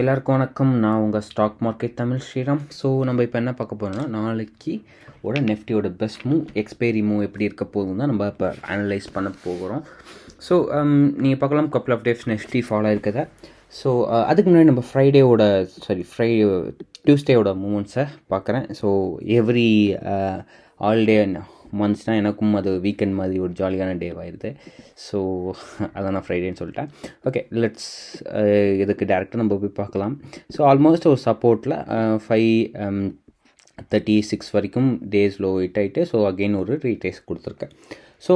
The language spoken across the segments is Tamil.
எல்லாருக்கும் வணக்கம் நான் உங்கள் stock market Tamil Sriram so நம்ம இப்போ என்ன பார்க்க போகிறோம்னா நாளைக்கு ஓட நெஃப்டியோட பெஸ்ட் மூவ் எக்ஸ்பைரி மூவ் எப்படி இருக்க போதும் தான் நம்ம இப்போ அனலைஸ் பண்ண போகிறோம் ஸோ um, நீங்கள் பார்க்கலாம் couple of days Nifty follow இருக்குதா ஸோ அதுக்கு முன்னாடி நம்ம ஃப்ரைடேவோட சாரி ஃப்ரை டியூஸ்டேவோட மூமெண்ட்ஸை பார்க்குறேன் ஸோ எவ்ரி ஆல்டே மந்த்ஸ்னால் எனக்கும் அது வீக்கெண்ட் மாதிரி ஒரு ஜாலியான டே ஆயிடுது ஸோ அதான் நான் ஃப்ரைடேன்னு சொல்லிட்டேன் ஓகே லெட்ஸ் இதுக்கு டேரெக்டாக நம்ம போய் பார்க்கலாம் ஸோ ஆல்மோஸ்ட் ஒரு சப்போர்ட்டில் ஃபைவ் தேர்ட்டி சிக்ஸ் வரைக்கும் டேஸ் லோ இட் ஆகிட்டு ஸோ அகெயின் ஒரு ரீடேஸ் கொடுத்துருக்கேன் ஸோ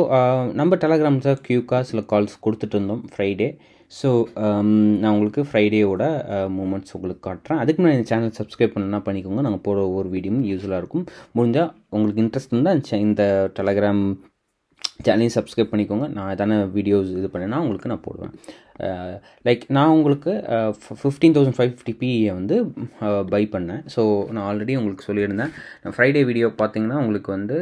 நம்ம டெலகிராம்ஸாக க்யூ சில கால்ஸ் கொடுத்துட்டு இருந்தோம் ஃப்ரைடே ஸோ um, நான் உங்களுக்கு ஃப்ரைடேவோட மூமெண்ட்ஸ் uh, உங்களுக்கு காட்டுறேன் அதுக்கு நான் இந்த சேனல் சப்ஸ்கிரைப் பண்ணால் பண்ணிக்கோங்க நாங்கள் போகிற ஒவ்வொரு வீடியோவும் யூஸ்ஃபுல்லாக இருக்கும் முடிஞ்சால் உங்களுக்கு இன்ட்ரெஸ்ட் இருந்தால் இந்த டெலகிராம் சேனலையும் சப்ஸ்கிரைப் பண்ணிக்கோங்க நான் எதான வீடியோஸ் இது பண்ணேன்னா உங்களுக்கு நான் போடுவேன் லைக் நான் உங்களுக்கு ஃபிஃப்டீன் தௌசண்ட் ஃபைவ் ஃபிஃப்டி வந்து பை பண்ணேன் ஸோ நான் ஆல்ரெடி உங்களுக்கு சொல்லியிருந்தேன் நான் ஃப்ரைடே வீடியோ பார்த்தீங்கன்னா உங்களுக்கு வந்து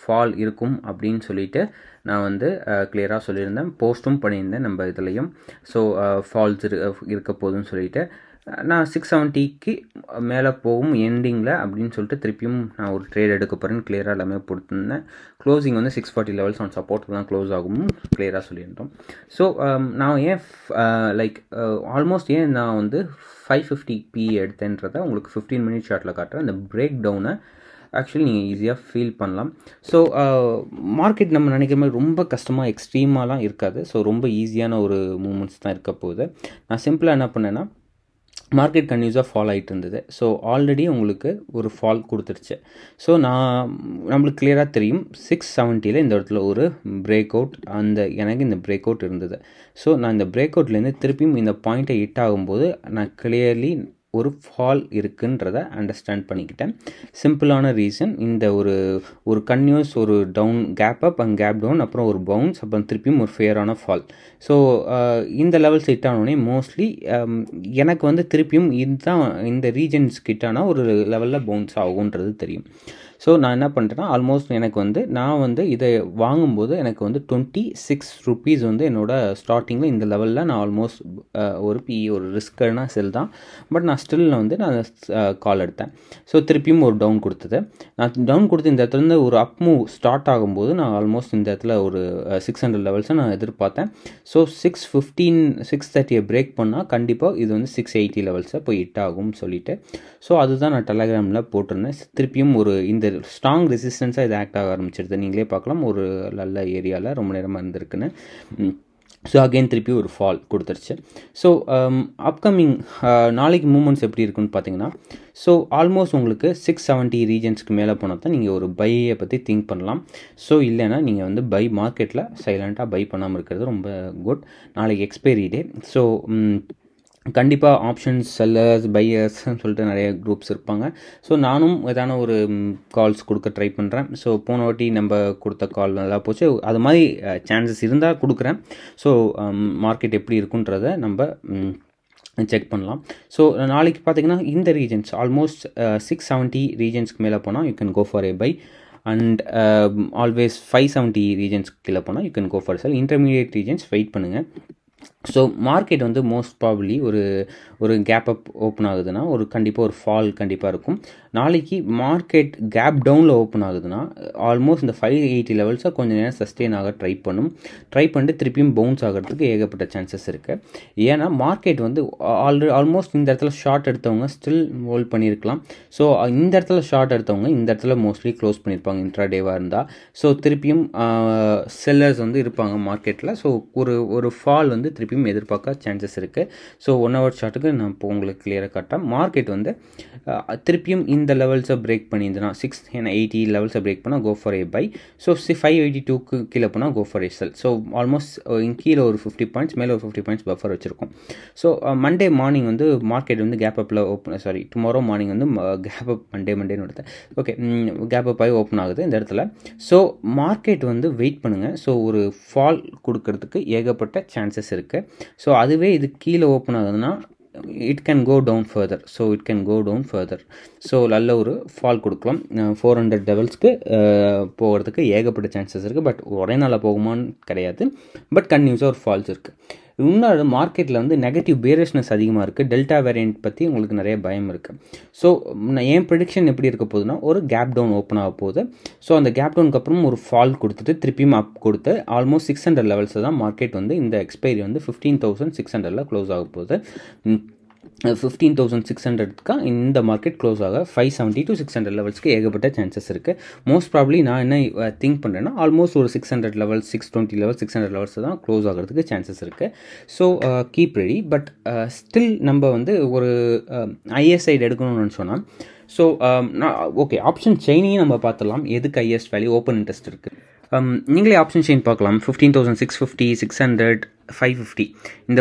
ஃபால் இருக்கும் அப்படின்னு சொல்லிட்டு நான் வந்து கிளியராக சொல்லியிருந்தேன் போஸ்ட்டும் பண்ணியிருந்தேன் நம்ம இதுலேயும் ஸோ ஃபால்ஸ் இருக்க போதுன்னு சொல்லிவிட்டு நான் சிக்ஸ் செவன்ட்டிக்கு மேலே போகும் எண்டிங்கில் அப்படின்னு சொல்லிட்டு திருப்பியும் நான் ஒரு ட்ரேட் எடுக்க போகிறேன் கிளியராக எல்லாமே கொடுத்துருந்தேன் க்ளோசிங் வந்து six forty levels on support தான் க்ளோஸ் ஆகும் கிளியராக சொல்லியிருந்தோம் ஸோ um, நான் ஏன் லைக் ஆல்மோஸ்ட் uh, uh, ஏன் நான் வந்து ஃபைவ் ஃபிஃப்டி பி எடுத்தேன்றதை உங்களுக்கு ஃபிஃப்டீன் மினிட் ஷார்ட்டில் காட்டுறேன் அந்த பிரேக் டவுனை ஆக்சுவலி நீங்கள் ஈஸியாக ஃபீல் பண்ணலாம் ஸோ மார்க்கெட் uh, நம்ம நினைக்கிற மாதிரி ரொம்ப கஷ்டமாக எக்ஸ்ட்ரீமாலாம் இருக்காது ஸோ ரொம்ப ஈஸியான ஒரு மூமெண்ட்ஸ் தான் இருக்க போகுது நான் சிம்பிளாக என்ன பண்ணேன்னா மார்க்கெட் கன்யூஸாக ஃபால் ஆகிட்டு இருந்தது ஸோ ஆல்ரெடி உங்களுக்கு ஒரு ஃபால் கொடுத்துருச்சு ஸோ நான் நம்மளுக்கு கிளியராக தெரியும் சிக்ஸ் செவன்ட்டியில் இந்த இடத்துல ஒரு பிரேக் அவுட் அந்த எனக்கு இந்த பிரேக் அவுட் இருந்தது ஸோ நான் இந்த பிரேக் அவுட்லேருந்து திருப்பியும் இந்த பாயிண்ட்டை ஹிட் ஆகும்போது நான் கிளியர்லி ஒரு ஃபால் இருக்குன்றத அண்டர்ஸ்டாண்ட் பண்ணிக்கிட்டேன் சிம்பிளான ரீசன் இந்த ஒரு ஒரு கன்யூஸ் ஒரு down gap up and gap down அப்புறம் ஒரு பவுன்ஸ் அப்புறம் திருப்பியும் ஒரு ஃபேரான ஃபால் ஸோ இந்த லெவல்ஸ் ஹிட் ஆனோடனே மோஸ்ட்லி எனக்கு வந்து திருப்பியும் இதுதான் இந்த ரீஜன்ஸ் கிட்டானா ஒரு லெவலில் பவுன்ஸ் ஆகுன்றது தெரியும் ஸோ நான் என்ன பண்ணிட்டேன்னா ஆல்மோஸ்ட் எனக்கு வந்து நான் வந்து இதை வாங்கும்போது எனக்கு வந்து டுவெண்ட்டி சிக்ஸ் ருப்பீஸ் வந்து என்னோடய ஸ்டார்டிங்கில் இந்த லெவலில் நான் ஆல்மோஸ்ட் ஒரு பி ஒரு ரிஸ்கர்னா செல் தான் பட் நான் ஸ்டில் வந்து நான் கால் எடுத்தேன் ஸோ திருப்பியும் ஒரு டவுன் கொடுத்தது நான் டவுன் கொடுத்து இந்த இடத்துலேருந்து ஒரு அப் மூவ் ஸ்டார்ட் ஆகும்போது நான் ஆல்மோஸ்ட் இந்த இடத்துல ஒரு சிக்ஸ் ஹண்ட்ரட் லெவல்ஸை நான் எதிர்பார்த்தேன் ஸோ சிக்ஸ் ஃபிஃப்டீன் சிக்ஸ் தேர்ட்டியை பிரேக் பண்ணால் கண்டிப்பாக இது வந்து சிக்ஸ் எயிட்டி லெவல்ஸை போய் ஹிட் ஆகும்னு சொல்லிட்டு ஸோ அதுதான் நான் டெலகிராமில் போட்டிருந்தேன் திருப்பியும் ஒரு இந்த இது ஸ்ட்ராங் ரெசிஸ்டன்ஸாக இது ஆக்ட் ஆக ஆரம்பிச்சிருது நீங்களே பார்க்கலாம் ஒரு நல்ல ஏரியாவில் ரொம்ப நேரமாக இருந்திருக்குன்னு ஸோ அகெயின் திருப்பி ஒரு ஃபால் கொடுத்துருச்சு ஸோ அப்கமிங் um, uh, நாளைக்கு மூமெண்ட்ஸ் எப்படி இருக்குன்னு பார்த்தீங்கன்னா ஸோ ஆல்மோஸ்ட் உங்களுக்கு சிக்ஸ் செவன்ட்டி ரீஜன்ஸ்க்கு மேலே போனால் தான் நீங்கள் ஒரு பையை பற்றி திங்க் பண்ணலாம் ஸோ இல்லைன்னா நீங்கள் வந்து பை மார்க்கெட்டில் சைலண்ட்டாக பை பண்ணாமல் இருக்கிறது ரொம்ப குட் நாளைக்கு எக்ஸ்பைரி டே ஸோ கண்டிப்பாக ஆப்ஷன்ஸ் செல்லர்ஸ் பையர்ஸ்ன்னு சொல்லிட்டு நிறைய குரூப்ஸ் இருப்பாங்க ஸோ நானும் ஏதான ஒரு கால்ஸ் கொடுக்க ட்ரை பண்ணுறேன் ஸோ போன வாட்டி நம்ம கொடுத்த கால் நல்லா போச்சு அது மாதிரி சான்சஸ் இருந்தால் கொடுக்குறேன் ஸோ மார்க்கெட் எப்படி இருக்குன்றத நம்ம செக் பண்ணலாம் ஸோ நாளைக்கு பார்த்தீங்கன்னா இந்த ரீஜன்ஸ் ஆல்மோஸ்ட் சிக்ஸ் செவன்ட்டி ரீஜன்ஸ்க்கு மேலே போனால் you can go for a buy and always five seventy ரீஜன்ஸ்க்கு கீழே போனால் you can go for sell intermediate regions wait பண்ணுங்கள் ஸோ மார்க்கெட் வந்து மோஸ்ட் ப்ராபிளி ஒரு ஒரு கேப் அப் ஓப்பன் ஆகுதுன்னா ஒரு கண்டிப்பாக ஒரு ஃபால் கண்டிப்பாக இருக்கும் நாளைக்கு மார்க்கெட் கேப் டவுனில் ஓப்பன் ஆகுதுன்னா ஆல்மோஸ்ட் இந்த ஃபைவ் எயிட்டி லெவல்ஸாக கொஞ்சம் நேரம் சஸ்டெயின் ஆக ட்ரை பண்ணும் ட்ரை பண்ணிட்டு திருப்பியும் பவுன்ஸ் ஆகிறதுக்கு ஏகப்பட்ட சான்சஸ் இருக்குது ஏன்னா மார்க்கெட் வந்து ஆல்ரெடி ஆல்மோஸ்ட் இந்த இடத்துல ஷார்ட் எடுத்தவங்க ஸ்டில் ஹோல்ட் பண்ணியிருக்கலாம் ஸோ இந்த இடத்துல ஷார்ட் எடுத்தவங்க இந்த இடத்துல மோஸ்ட்லி க்ளோஸ் பண்ணியிருப்பாங்க இன்ட்ரா டேவாக இருந்தால் ஸோ திருப்பியும் செல்லர்ஸ் வந்து இருப்பாங்க மார்க்கெட்டில் ஸோ ஒரு ஒரு ஃபால் வந்து வந்து திருப்பியும் எதிர்பார்க்க சான்சஸ் இருக்குது ஸோ ஒன் ஹவர் ஷார்ட்டுக்கு நான் இப்போ உங்களுக்கு கிளியராக காட்டேன் மார்க்கெட் வந்து திருப்பியும் இந்த லெவல்ஸை பிரேக் பண்ணியிருந்தனா சிக்ஸ் ஏன்னா எயிட்டி லெவல்ஸை பிரேக் பண்ணால் go for a buy so சி ஃபைவ் எயிட்டி டூக்கு கீழே போனால் go for a sell so almost கீழே ஒரு ஃபிஃப்டி பாயிண்ட்ஸ் மேலே ஒரு ஃபிஃப்டி பாயிண்ட்ஸ் பஃபர் வச்சுருக்கோம் ஸோ மண்டே மார்னிங் வந்து மார்க்கெட் வந்து கேப் அப்பில் ஓப்பன் சாரி டுமாரோ மார்னிங் வந்து கேப் அப் மண்டே மண்டேன்னு நடத்த ஓகே கேப் அப் ஆகி ஓப்பன் ஆகுது இந்த இடத்துல ஸோ மார்க்கெட் வந்து வெயிட் பண்ணுங்கள் ஸோ ஒரு ஃபால் கொடுக்கறதுக்கு ஏகப்பட்ட சான்சஸ் இருக்குது ஸோ அதுவே இது கீழே ஓப்பன் ஆகுதுன்னா it can go down further so it can go down further so நல்ல ஒரு ஃபால் கொடுக்கலாம் ஃபோர் ஹண்ட்ரட் டெவல்ஸ்க்கு போகிறதுக்கு ஏகப்பட்ட சான்சஸ் இருக்குது பட் ஒரே நாளில் போகுமான்னு கிடையாது பட் கன்யூஸாக ஒரு ஃபால்ஸ் இருக்குது இன்னொரு மார்க்கெட்டில் வந்து நெகட்டிவ் பேரஸ்னஸ் அதிகமாக இருக்குது டெல்டா வேரியன்ட் பற்றி உங்களுக்கு நிறைய பயம் இருக்குது ஸோ நான் என் ப்ரிடிக்ஷன் எப்படி இருக்க போகுதுன்னா ஒரு கேப் டவுன் ஓப்பன் ஆக போகுது ஸோ அந்த கேப் டவுனுக்கு அப்புறம் ஒரு ஃபால் கொடுத்துட்டு திருப்பியும் அப் கொடுத்து ஆல்மோஸ்ட் சிக்ஸ் ஹண்ட்ரட் லெவல்ஸை தான் மார்க்கெட் வந்து இந்த எக்ஸ்பைரி வந்து ஃபிஃப்டீன் தௌசண்ட் சிக்ஸ் ஹண்ட்ரடில் க்ளோஸ் ஆக போகுது ஃபிஃப்டீன் தௌசண்ட் சிக்ஸ் ஹண்ட்ரட்க்கு இந்த மார்க்கெட் க்ளோஸ் ஆக five seventy to six hundred லெவல்ஸ்க்கு ஏகப்பட்ட சான்சஸ் இருக்குது மோஸ்ட் ப்ராப்ளி நான் என்ன திங்க் uh, பண்ணுறேன்னா ஆல்மோஸ்ட் ஒரு six hundred level six twenty level six hundred levels தான் க்ளோஸ் ஆகிறதுக்கு சான்சஸ் இருக்குது so keep ready but still நம்ம வந்து ஒரு ஐஎஸ்ஐடு um, எடுக்கணும்னு சொன்னால் ஸோ um, நான் ஓகே ஆப்ஷன் செயினையும் நம்ம பார்த்துடலாம் எதுக்கு ஐஎஸ்ட் வேல்யூ ஓப்பன் இன்ட்ரெஸ்ட் இருக்குது நீங்களே ஆப்ஷன் செயின் பார்க்கலாம் fifteen thousand six fifty six hundred five fifty இந்த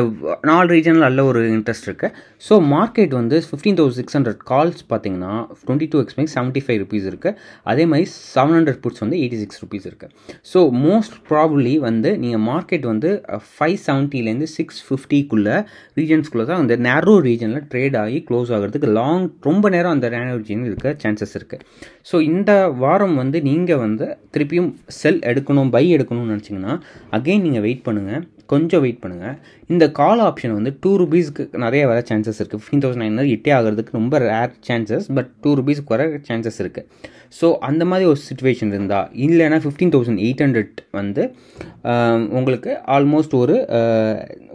நாலு ரீஜனில் நல்ல ஒரு இன்ட்ரெஸ்ட் இருக்குது ஸோ மார்க்கெட் வந்து fifteen thousand six hundred calls பார்த்தீங்கன்னா twenty two expect seventy five rupees இருக்குது அதே மாதிரி செவன் ஹண்ட்ரட் புட்ஸ் வந்து எயிட்டி சிக்ஸ் ருபீஸ் இருக்குது ஸோ மோஸ்ட் ப்ராப்ளி வந்து நீங்கள் மார்க்கெட் வந்து ஃபைவ் செவன்ட்டிலேருந்து சிக்ஸ் ஃபிஃப்டிக்குள்ளே ரீஜன்ஸ்குள்ளே தான் அந்த நேரோ ரீஜனில் ட்ரேட் ஆகி க்ளோஸ் ஆகிறதுக்கு லாங் ரொம்ப நேரம் அந்த நேரோ ரீஜன் இருக்க சான்சஸ் இருக்குது ஸோ இந்த வாரம் வந்து நீங்கள் வந்து திருப்பியும் செல் எடுக்கணும் பை எடுக்கணும்னு நினச்சிங்கன்னா அகெயின் நீங்கள் வெயிட் பண்ணுங்கள் கொஞ்சம் கொஞ்சம் வெயிட் பண்ணுங்கள் இந்த கால் ஆப்ஷன் வந்து டூ ருபீஸ்க்கு நிறைய வர சான்சஸ் இருக்குது ஃபிஃப்டீன் தௌசண்ட் நைன் இட்டே ஆகிறதுக்கு ரொம்ப ரேர் சான்சஸ் பட் டூ ருபீஸ்க்கு வர சான்சஸ் இருக்குது ஸோ அந்த மாதிரி ஒரு சுச்சுவேஷன் இருந்தால் இல்லைன்னா ஃபிஃப்டீன் தௌசண்ட் எயிட் ஹண்ட்ரட் வந்து உங்களுக்கு ஆல்மோஸ்ட் ஒரு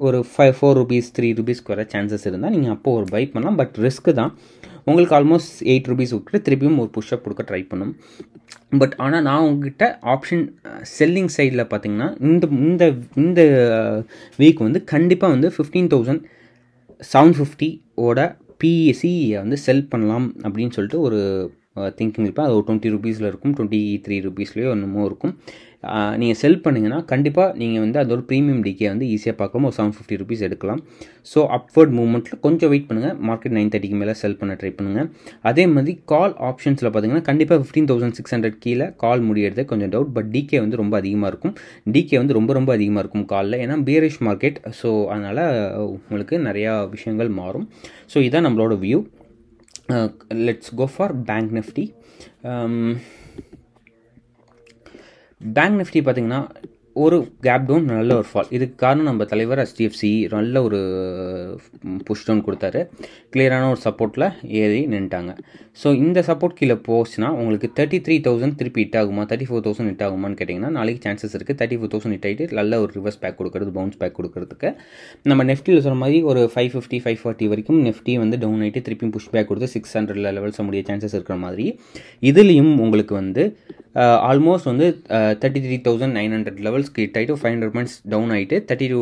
ஒரு ஃபைவ் ஃபோர் ருபீஸ் த்ரீ ருபீஸ்க்கு வர சான்சஸ் இருந்தால் நீங்கள் அப்போது ஒரு பை பண்ணலாம் பட் ரிஸ்க்கு தான் உங்களுக்கு ஆல்மோஸ்ட் எயிட் ருபீஸ் விட்டுட்டு திருப்பியும் ஒரு புஷ்அப் கொடுக்க ட்ரை பண்ணும் பட் ஆனால் நான் உங்ககிட்ட ஆப்ஷன் செல்லிங் சைடில் பார்த்தீங்கன்னா இந்த இந்த இந்த வீக் வந்து கண்டிப்பாக வந்து ஃபிஃப்டீன் தௌசண்ட் செவன் ஃபிஃப்டியோட பிஎஸ்சியை வந்து செல் பண்ணலாம் அப்படின்னு சொல்லிட்டு ஒரு திங்கிங் இருப்பேன் அது ஒரு டுவெண்ட்டி ருபீஸில் இருக்கும் டுவெண்ட்டி த்ரீ ருபீஸ்லேயோ ஒன்றுமோ இருக்கும் நீங்கள் செல் பண்ணிங்கன்னா கண்டிப்பாக நீங்கள் வந்து அதோட ஒரு ப்ரீமியம் டிகே வந்து ஈஸியாக பார்க்கலாம் ஒரு செவன் ஃபிஃப்டி ருபீஸ் எடுக்கலாம் ஸோ அப்வர்ட் மூமெண்ட்டில் கொஞ்சம் வெயிட் பண்ணுங்கள் மார்க்கெட் நைன் தேர்ட்டிக்கு மேலே செல் பண்ண ட்ரை பண்ணுங்கள் அதே மாதிரி கால் ஆப்ஷன்ஸில் பார்த்தீங்கன்னா கண்டிப்பாக ஃபிஃப்டீன் தௌசண்ட் சிக்ஸ் ஹண்ட்ரட் கீழே கால் முடியறது கொஞ்சம் டவுட் பட் டிகே வந்து ரொம்ப அதிகமாக இருக்கும் டிகே வந்து ரொம்ப ரொம்ப அதிகமாக இருக்கும் காலில் ஏன்னா பியரிஷ் மார்க்கெட் ஸோ அதனால் உங்களுக்கு நிறையா விஷயங்கள் மாறும் ஸோ இதுதான் நம்மளோட view let's go for Bank Nifty Bank Nifty பார்த்தீங்கன்னா ஒரு கேப் டவுன் நல்ல ஒரு ஃபால் இதுக்கு காரணம் நம்ம தலைவர் ஹெச்டிஎஃப்சி நல்ல ஒரு புஷ் டவுன் கொடுத்தாரு கிளியரான ஒரு சப்போர்ட்டில் ஏறி நின்ட்டாங்க ஸோ இந்த சப்போர்ட் கீழே போச்சுன்னா உங்களுக்கு தேர்ட்டி த்ரீ தௌசண்ட் திருப்பி ஹிட் ஆகுமா தேர்ட்டி ஃபோர் தௌசண்ட் ஹிட் ஆகுமான்னு கேட்டிங்கன்னா நாளைக்கு சான்சஸ் இருக்குது தேர்ட்டி ஃபோர் தௌசண்ட் ஹிட் ஆகிட்டு நல்ல ஒரு ரிவர்ஸ் பேக் கொடுக்குறது பவுன்ஸ் பேக் கொடுக்குறதுக்கு நம்ம நெஃப்டியில் சொல்கிற மாதிரி ஒரு ஃபைவ் ஃபிஃப்டி ஃபைவ் ஃபார்ட்டி வரைக்கும் நெஃப்டி வந்து டவுன் ஆகிட்டு திருப்பியும் புஷ் பேக் கொடுத்து சிக்ஸ் ஹண்ட்ரட் லெவல்ஸ் முடிய சான்சஸ் இருக்கிற மாதிரி இதுலேயும் உங்களுக்கு வந்து ஆல்மோஸ்ட் வந்து thirty three thousand nine hundred லெவல்ஸ்க்கு ஹிட் ஆகிட்டு ஃபைவ் ஹண்ட்ரட் மந்த்ஸ் டவுன் ஆகிட்டு thirty two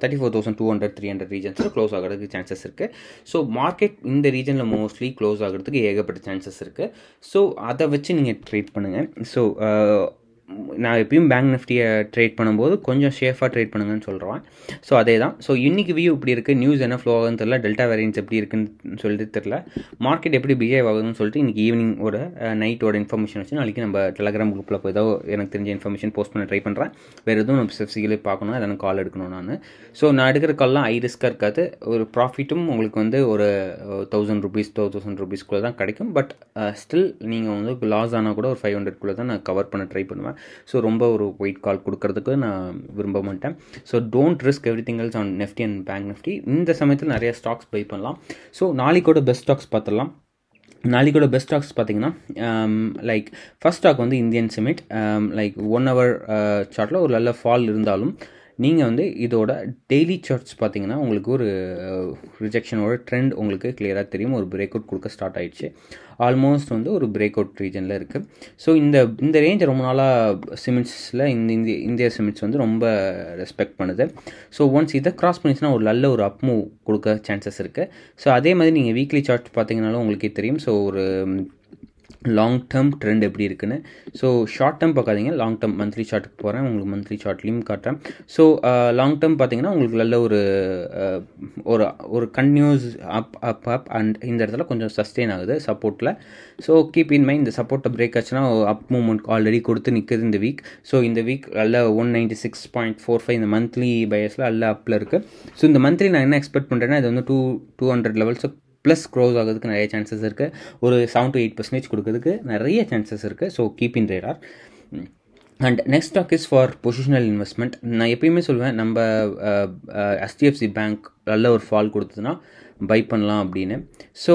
thirty four thousand two hundred three hundred ரீஜன்ஸில் க்ளோஸ் ஆகிறதுக்கு சான்சஸ் இருக்குது ஸோ மார்க்கெட் இந்த ரீஜனில் மோஸ்ட்லி க்ளோஸ் ஆகிறதுக்கு ஏக ஏகப்பட்ட சான்சஸ் இருக்குது ஸோ அதை வச்சு நீங்கள் ட்ரீட் பண்ணுங்கள் ஸோ uh, நான் எப்பயும் பேங்க் நிஃப்டியை ட்ரேட் பண்ணும்போது கொஞ்சம் சேஃபாக ட்ரேட் பண்ணுங்கன்னு சொல்கிறேன் ஸோ அதே தான் ஸோ இன்றைக்கி வியூ இப்படி இருக்குது நியூஸ் என்ன ஃப்ளோ ஆகுதுன்னு தெரில டெல்டா வேரியன்ஸ் எப்படி இருக்குன்னு சொல்லிட்டு தெரில மார்க்கெட் எப்படி பிஹேவ் ஆகுதுன்னு சொல்லிட்டு இன்றைக்கி ஈவினிங்கோட நைட்டோட இன்ஃபர்மேஷன் வச்சு நாளைக்கு நம்ம டெலகிராம் குரூப்பில் போய் ஏதோ எனக்கு தெரிஞ்ச இன்ஃபர்மேஷன் போஸ்ட் பண்ண ட்ரை பண்ணுறேன் வேறு எதுவும் நம்ம ஸ்பெசிஃபிக்கலி பார்க்கணும் அதை கால் எடுக்கணும் நான் ஸோ நான் எடுக்கிற கால்லாம் ஐ ரிஸ்க்காக இருக்காது ஒரு ப்ராஃபிட்டும் உங்களுக்கு வந்து ஒரு தௌசண்ட் ருபீஸ் டூ தௌசண்ட் ருபீஸ்க்குள்ளே தான் கிடைக்கும் பட் ஸ்டில் நீங்கள் வந்து லாஸ் ஆனால் கூட ஒரு ஃபைவ் ஹண்ட்ரட்குள்ளே தான் நான் கவர் பண்ண ட்ரை பண்ணுவேன் ஸோ ரொம்ப ஒரு ஒயிட் கால் கொடுக்கறதுக்கு நான் விரும்ப மாட்டேன் so don't risk everything else on Nifty and Bank Nifty இந்த சமயத்தில் நிறைய ஸ்டாக்ஸ் பை பண்ணலாம் ஸோ நாளைக்கோட பெஸ்ட் ஸ்டாக்ஸ் பார்த்துடலாம் நாளைக்கோட பெஸ்ட் ஸ்டாக்ஸ் பார்த்தீங்கன்னா லைக் ஃபஸ்ட் ஸ்டாக் வந்து Indian cement like one hour சார்ட்டில் ஒரு நல்ல ஃபால் இருந்தாலும் நீங்கள் வந்து இதோட டெய்லி சார்ட்ஸ் பார்த்தீங்கன்னா உங்களுக்கு ஒரு ரிஜெக்ஷனோட ட்ரெண்ட் உங்களுக்கு கிளியராக தெரியும் ஒரு பிரேக் அவுட் கொடுக்க ஸ்டார்ட் ஆயிடுச்சு ஆல்மோஸ்ட் வந்து ஒரு பிரேக் அவுட் ரீஜனில் இருக்குது ஸோ இந்த இந்த ரேஞ்ச் ரொம்ப நாளாக சிமெண்ட்ஸில் இந்த இந்திய இந்திய சிமெண்ட்ஸ் வந்து ரொம்ப ரெஸ்பெக்ட் பண்ணுது ஸோ ஒன்ஸ் இதை கிராஸ் பண்ணிச்சுன்னா ஒரு நல்ல ஒரு அப் மூவ் கொடுக்க சான்சஸ் இருக்குது ஸோ அதே மாதிரி நீங்கள் வீக்லி சார்ட் பார்த்தீங்கனாலும் உங்களுக்கே தெரியும் ஸோ ஒரு லாங் டேர்ம் ட்ரெண்ட் எப்படி இருக்குன்னு ஸோ ஷார்ட் டேர்ம் பார்க்காதீங்க லாங் டேர்ம் மந்த்லி ஷார்ட்டுக்கு போகிறேன் உங்களுக்கு மந்த்லி ஷார்ட்லேயும் காட்டுறேன் ஸோ லாங் டேர்ம் பார்த்தீங்கன்னா உங்களுக்கு நல்ல ஒரு uh, ஒரு ஒரு கன்யூஸ் அப் அப் அப் அண்ட் இந்த இடத்துல கொஞ்சம் சஸ்டெயின் ஆகுது சப்போர்ட்டில் ஸோ கீப் இன் மைண்ட் இந்த சப்போர்ட்டை பிரேக் ஆச்சுன்னா அப் மூமெண்ட் ஆல்ரெடி கொடுத்து நிற்குது இந்த வீக் ஸோ இந்த வீக் நல்ல one ninety six point four five இந்த மந்த்லி பயஸில் நல்ல அப்பில் இருக்குது ஸோ இந்த மந்த்லி நான் என்ன எக்ஸ்பெக்ட் பண்ணுறேன்னா இது வந்து டூ டூ ஹண்ட்ரட் லெவல்ஸை ப்ளஸ் க்ரோஸ் ஆகிறதுக்கு நிறைய சான்சஸ் இருக்குது ஒரு செவன் டு எயிட் பர்சன்டேஜ் கொடுக்கறதுக்கு நிறைய சான்சஸ் இருக்குது so keep in radar and next stock is for positional investment நான் எப்பயுமே சொல்லுவேன் நம்ம எஸ்டிஎஃப்சி பேங்க் நல்ல ஒரு ஃபால் கொடுத்ததுன்னா பை பண்ணலாம் அப்படின்னு ஸோ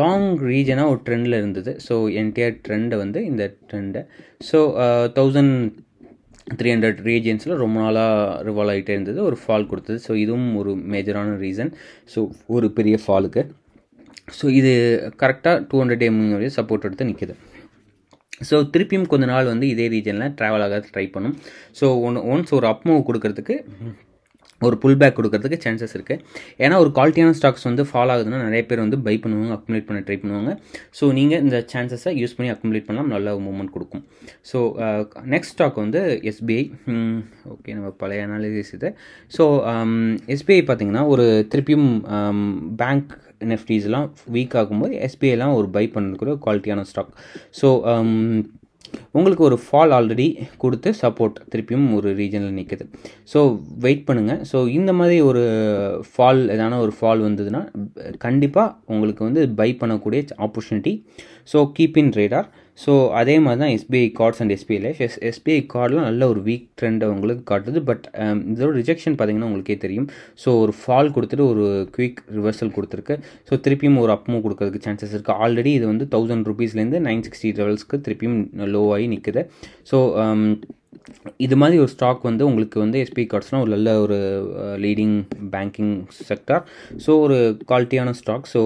லாங் ரீஜனாக ஒரு ட்ரெண்டில் இருந்தது ஸோ என்டையர் ட்ரெண்டை வந்து இந்த ட்ரெண்டை ஸோ தௌசண்ட் த்ரீ ஹண்ட்ரட் ரீஜியன்ஸில் ரொம்ப நாளாக ரிவால் ஆகிட்டே இருந்தது ஒரு ஃபால் கொடுத்தது ஸோ இதுவும் ஒரு மேஜரான ரீசன் ஸோ ஒரு பெரிய ஃபாலுக்கு ஸோ இது கரெக்டாக டூ ஹண்ட்ரட் எம்ஏ வரையும் சப்போர்ட் எடுத்து நிற்கிது ஸோ திருப்பியும் கொஞ்ச நாள் வந்து இதே ரீஜனில் ட்ராவல் ஆக ட்ரை பண்ணும் ஸோ ஒன்று ஒன்ஸ் ஒரு அப்மூவ் கொடுக்கறதுக்கு ஒரு புல் பேக் கொடுக்கறதுக்கு சான்சஸ் இருக்குது ஏன்னா ஒரு குவாலிட்டியான ஸ்டாக்ஸ் வந்து ஃபால் ஆகுதுன்னா நிறைய பேர் வந்து பை பண்ணுவாங்க அக்குமுலேட் பண்ண ட்ரை பண்ணுவாங்க ஸோ நீங்கள் இந்த சான்சஸை யூஸ் பண்ணி அக்குமுலேட் பண்ணலாம் நல்ல மூவ்மெண்ட் கொடுக்கும் ஸோ நெக்ஸ்ட் ஸ்டாக் வந்து எஸ்பிஐ ஓகே நம்ம பழைய அனாலிசிஸ் இது ஸோ எஸ்பிஐ பார்த்திங்கன்னா ஒரு திருப்பியும் பேங்க் நெஃப்டிஸ்லாம் வீக் ஆகும்போது எஸ்பிஐலாம் ஒரு பை பண்ணக்கூடிய குவாலிட்டியான ஸ்டாக் ஸோ உங்களுக்கு ஒரு ஃபால் ஆல்ரெடி கொடுத்து சப்போர்ட் திருப்பியும் ஒரு ரீஜனில் நிற்குது ஸோ வெயிட் பண்ணுங்கள் ஸோ இந்த மாதிரி ஒரு ஃபால் எதான ஒரு ஃபால் வந்ததுன்னா கண்டிப்பாக உங்களுக்கு வந்து பை பண்ணக்கூடிய opportunity so keep in radar so அதே மாதிரி தான் SBI cards and SBI life S SBI கார்டெலாம் நல்ல ஒரு வீக் ட்ரெண்ட் உங்களுக்கு காட்டுது பட் um, இதோட ரிஜெக்ஷன் பார்த்தீங்கன்னா உங்களுக்கே தெரியும் ஸோ ஒரு ஃபால் கொடுத்துட்டு ஒரு குயிக் ரிவர்சல் கொடுத்துருக்கு ஸோ திருப்பியும் ஒரு அப்பமும் கொடுக்கறதுக்கு சான்சஸ் இருக்குது ஆல்ரெடி இது வந்து தௌசண்ட் ருபீஸ்லேருந்து நைன் சிக்ஸ்டி லெவல்ஸ்க்கு திருப்பியும் லோ ஆகி நிற்குது ஸோ um, இது மாதிரி ஒரு ஸ்டாக் வந்து உங்களுக்கு வந்து எஸ்பி கார்ட்ஸ்னால் ஒரு நல்ல ஒரு லீடிங் பேங்கிங் செக்டார் ஸோ ஒரு குவாலிட்டியான ஸ்டாக் ஸோ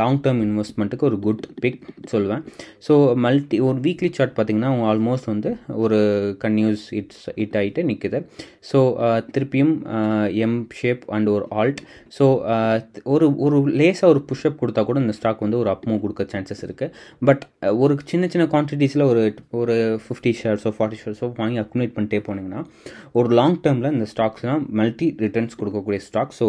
லாங் டேர்ம் இன்வெஸ்ட்மெண்ட்டுக்கு ஒரு குட் பிக் சொல்லுவேன் ஸோ மல்டி ஒரு வீக்லி சார்ட் பார்த்திங்கன்னா ஆல்மோஸ்ட் வந்து ஒரு கன்யூஸ் இட்ஸ் இட் ஆகிட்டு நிற்குது ஸோ திருப்பியும் எம் ஷேப் அண்ட் ஒரு ஆல்ட் ஸோ ஒரு ஒரு லேஸாக ஒரு புஷ்அப் கொடுத்தா கூட இந்த ஸ்டாக் வந்து ஒரு அப்மூவ் கொடுக்க சான்சஸ் இருக்குது பட் ஒரு சின்ன சின்ன குவான்டிட்டிஸில் ஒரு ஒரு ஃபிஃப்டி ஷேர்ஸோ ஃபார்ட்டி ஷேர்ஸோ வாங்கி நீங்கள் அக்குமுலேட் பண்ணிட்டே போனீங்கன்னா ஒரு லாங் டேர்மில் இந்த ஸ்டாக்ஸ்லாம் மல்டி ரிட்டர்ன்ஸ் கொடுக்கக்கூடிய ஸ்டாக் ஸோ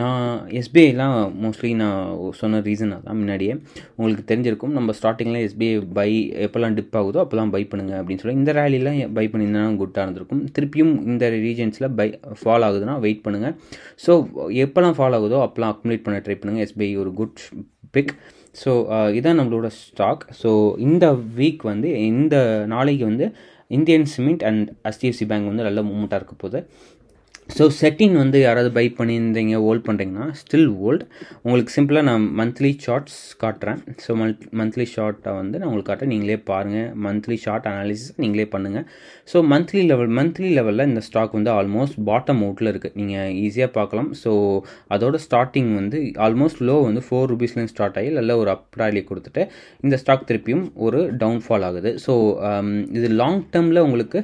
நான் எஸ்பிஐலாம் மோஸ்ட்லி நான் சொன்ன ரீசன் அதான் முன்னாடியே உங்களுக்கு தெரிஞ்சிருக்கும் நம்ம ஸ்டார்டிங்கில் எஸ்பிஐ பை எப்போல்லாம் டிப் ஆகுதோ அப்போல்லாம் பை பண்ணுங்கள் அப்படின்னு சொல்லி இந்த ரேலிலாம் பை பண்ணியிருந்தாலும் குட்டாக இருந்திருக்கும் திருப்பியும் இந்த ரீஜன்ஸில் பை ஃபால் ஆகுதுன்னா வெயிட் பண்ணுங்கள் ஸோ எப்போல்லாம் ஃபால் ஆகுதோ அப்போலாம் அக்குமுலேட் பண்ண ட்ரை பண்ணுங்கள் எஸ்பிஐ ஒரு குட் பிக் ஸோ இதான் நம்மளோட ஸ்டாக் ஸோ இந்த வீக் வந்து இந்த நாளைக்கு வந்து Indian cement and HDFC bank வந்து நல்ல மூமெண்ட்டாக இருக்க போது ஸோ செட்டின் வந்து யாராவது பை பண்ணியிருந்தீங்க ஹோல்ட் பண்ணுறீங்கன்னா ஸ்டில் ஓல்ட் உங்களுக்கு சிம்பிளாக நான் மந்த்லி ஷார்ட்ஸ் காட்டுறேன் ஸோ மந்த் மந்த்லி ஷார்ட்டை வந்து நான் உங்களுக்கு காட்டுறேன் நீங்களே பாருங்கள் மந்த்லி ஷார்ட் அனாலிசிஸ் நீங்களே பண்ணுங்கள் ஸோ மந்த்லி லெவல் மந்த்லி லெவலில் இந்த ஸ்டாக் வந்து ஆல்மோஸ்ட் பாட்டம் அவுட்டில் இருக்குது நீங்கள் ஈஸியாக பார்க்கலாம் ஸோ அதோட ஸ்டார்டிங் வந்து ஆல்மோஸ்ட் லோ வந்து ஃபோர் ருபீஸ்லேருந்து ஸ்டார்ட் ஆகி இல்லை ஒரு அப் ரேலி கொடுத்துட்டு இந்த ஸ்டாக் திருப்பியும் ஒரு டவுன்ஃபால் ஆகுது ஸோ um, இது லாங் டேர்மில் உங்களுக்கு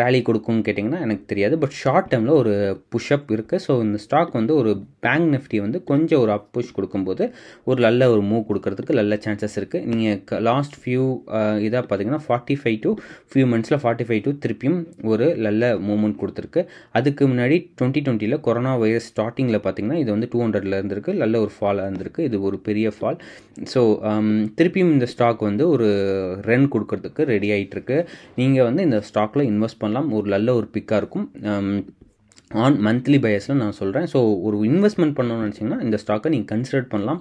ரேலி கொடுக்கும்னு கேட்டிங்கன்னா எனக்கு தெரியாது பட் ஷார்ட் டேர்மில் ஒரு புஷ்அப் இருக்குது ஸோ இந்த ஸ்டாக் வந்து ஒரு பேங்க் நிஃப்டி வந்து கொஞ்சம் ஒரு அப் புஷ் கொடுக்கும்போது ஒரு நல்ல ஒரு மூவ் கொடுக்கறதுக்கு நல்ல சான்சஸ் இருக்குது நீங்கள் லாஸ்ட் ஃபியூ இதாக பார்த்தீங்கன்னா ஃபார்ட்டி ஃபைவ் டு ஃபியூ மந்த்ஸில் ஃபார்ட்டி ஃபைவ் டு திருப்பியும் ஒரு நல்ல மூவ்மெண்ட் கொடுத்துருக்கு அதுக்கு முன்னாடி டுவெண்ட்டி டுவெண்ட்டியில் கொரோனா வைரஸ் ஸ்டார்டிங்கில் பார்த்தீங்கன்னா இது வந்து டூ ஹண்ட்ரடில் இருந்திருக்கு நல்ல ஒரு ஃபாலாக இருந்திருக்கு இது ஒரு பெரிய ஃபால் ஸோ திருப்பியும் இந்த ஸ்டாக் வந்து ஒரு ரென் கொடுக்கறதுக்கு ரெடி ஆகிட்டுருக்கு நீங்கள் வந்து இந்த ஸ்டாக்கில் இன்வெஸ்ட் பண்ணலாம் ஒரு நல்ல ஒரு பிக்காக இருக்கும் ஆன் மந்த்லி பயஸில் நான் சொல்கிறேன் ஸோ ஒரு இன்வெஸ்ட்மெண்ட் பண்ணணும்னு நினச்சிங்கன்னா இந்த ஸ்டாக்கை நீங்கள் கன்சிடர் பண்ணலாம்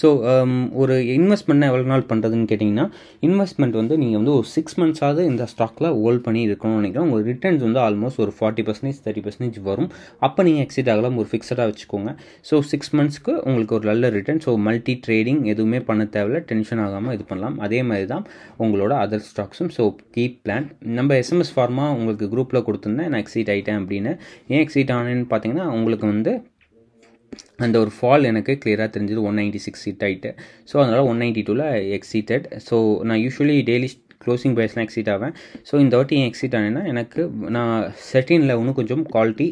ஸோ um, ஒரு இன்வெஸ்ட்மெண்ட்னா எவ்வளோ நாள் பண்ணுறதுன்னு கேட்டிங்கன்னா இன்வெஸ்ட்மெண்ட் வந்து நீங்கள் வந்து ஒரு சிக்ஸ் மந்த்ஸாவது இந்த ஸ்டாக்கில் ஹோல்ட் பண்ணி இருக்கணும்னு நினைக்கிறேன் உங்கள் ரிட்டர்ன்ஸ் வந்து ஆல்மோஸ்ட் ஒரு ஃபார்ட்டி பர்சன்டேஜ் தேர்ட்டி பர்சன்டேஜ் வரும் அப்போ நீங்கள் எக்ஸிட் ஆகலாம் ஒரு ஃபிக்ஸடாக வச்சுக்கோங்க ஸோ சிக்ஸ் மந்த்ஸ்க்கு உங்களுக்கு ஒரு நல்ல ரிட்டர்ன் ஸோ மல்டி ட்ரேடிங் எதுவுமே பண்ண தேவையில்ல டென்ஷன் ஆகாமல் இது பண்ணலாம் அதே மாதிரி தான் உங்களோட அதர் ஸ்டாக்ஸும் ஸோ கீப் பிளான் நம்ம எஸ்எம்எஸ் ஃபார்மாக உங்களுக்கு குரூப்பில் கொடுத்துருந்தேன் நான் எக்ஸிட் ஆகிட்டேன் அப்படின்னு ஏன் எக்கனாமிக் சீட் ஆனேன்னு பார்த்தீங்கன்னா உங்களுக்கு வந்து அந்த ஒரு ஃபால் எனக்கு கிளியராக தெரிஞ்சது ஒன் நைன்ட்டி சிக்ஸ் சீட் ஆகிட்டு ஸோ அதனால் ஒன் நைன்ட்டி டூவில் எக்ஸீட்டட் ஸோ நான் யூஸ்வலி டெய்லி க்ளோசிங் ப்ரைஸ்லாம் எக்ஸிட் ஆவேன் ஸோ இந்த வாட்டி எக்ஸிட் ஆனேன்னா எனக்கு நான் செட்டினில் இன்னும் கொஞ்சம் குவாலிட்டி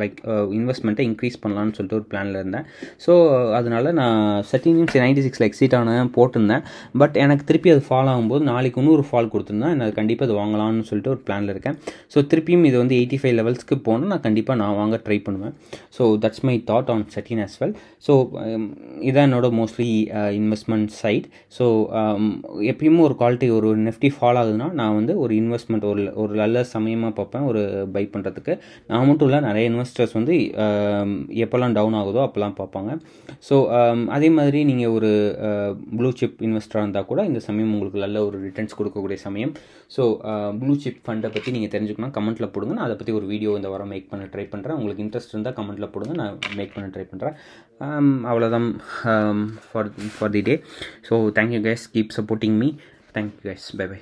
லைக் இன்வெஸ்ட்மெண்ட்டை இன்க்ரீஸ் பண்ணலான்னு சொல்லிட்டு ஒரு பிளானில் இருந்தேன் ஸோ அதனால் நான் செட்டின் நைன்ட்டி சிக்ஸில் எக்ஸிட் ஆனேன் போட்டிருந்தேன் பட் எனக்கு திருப்பி அது ஃபால் ஆகும்போது நாளைக்கு இன்னொரு ஃபால் கொடுத்துருந்தேன் நான் கண்டிப்பாக அது வாங்கலாம்னு சொல்லிட்டு ஒரு பிளானில் இருக்கேன் ஸோ திருப்பியும் இது வந்து எயிட்டி ஃபைவ் லெவல்ஸ்க்கு போனால் நான் கண்டிப்பாக நான் வாங்க ட்ரை பண்ணுவேன் so that's my thought on செட்டின் ஆஸ் வெல் ஸோ இதான் என்னோட மோஸ்ட்லி இன்வெஸ்ட்மெண்ட் சைட் ஸோ எப்பயுமே ஒரு குவாலிட்டி ஒரு நிஃப்டி ஃபால் ஆகுதுன்னா நான் வந்து ஒரு இன்வெஸ்ட்மெண்ட் ஒரு ஒரு நல்ல சமயமாக பார்ப்பேன் ஒரு பை பண்ணுறதுக்கு நான் மட்டும் இல்லை நிறைய இன்வெஸ்டர்ஸ் வந்து எப்போல்லாம் டவுன் ஆகுதோ அப்போல்லாம் பார்ப்பாங்க ஸோ அதே மாதிரி நீங்கள் ஒரு ப்ளூ சிப் இன்வெஸ்டராக இருந்தால் கூட இந்த சமயம் உங்களுக்கு நல்ல ஒரு ரிட்டர்ன்ஸ் கொடுக்கக்கூடிய சமயம் ஸோ ப்ளூ சிப் ஃபண்டை பற்றி நீங்கள் தெரிஞ்சுக்கணும் கமெண்ட்டில் போடுங்க நான் அதை பற்றி ஒரு வீடியோ இந்த வாரம் மேக் பண்ண ட்ரை பண்ணுறேன் உங்களுக்கு இன்ட்ரெஸ்ட் இருந்தால் கமெண்ட்டில் போடுங்க நான் மேக் பண்ண ட்ரை பண்ணுறேன் அவ்வளோதான் for for the day so thank you guys keep supporting me thank you guys bye bye